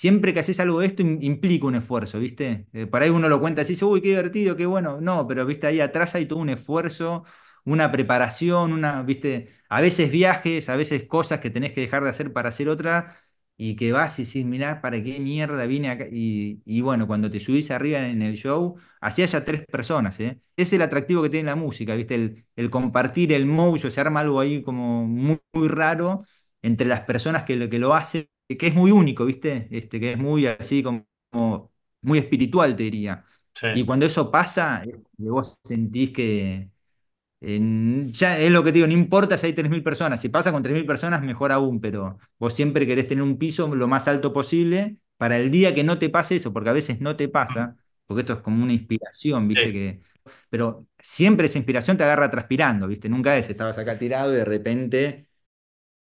siempre que haces algo de esto implica un esfuerzo, ¿viste? Eh, por para ahí uno lo cuenta así, dice, uy, qué divertido, qué bueno. No, pero, ¿viste? Ahí atrás hay todo un esfuerzo, una preparación, una, ¿viste? A veces viajes, a veces cosas que tenés que dejar de hacer para hacer otra y que vas y decís, mirá, ¿para qué mierda vine acá? Y, bueno, cuando te subís arriba en el show, así haya tres personas, ¿eh? Es el atractivo que tiene la música, ¿viste? El, compartir, el mojo, se arma algo ahí como muy, raro entre las personas que, que lo hacen que es muy único, ¿viste? Este, que es muy así como muy espiritual, te diría. Y cuando eso pasa, vos sentís que ya es lo que te digo, no importa si hay 3.000 personas, si pasa con 3.000 personas, mejor aún, pero vos siempre querés tener un piso lo más alto posible para el día que no te pase eso, porque a veces no te pasa, porque esto es como una inspiración, ¿viste? Que, pero siempre esa inspiración te agarra transpirando, ¿viste? Nunca es, estabas acá tirado y de repente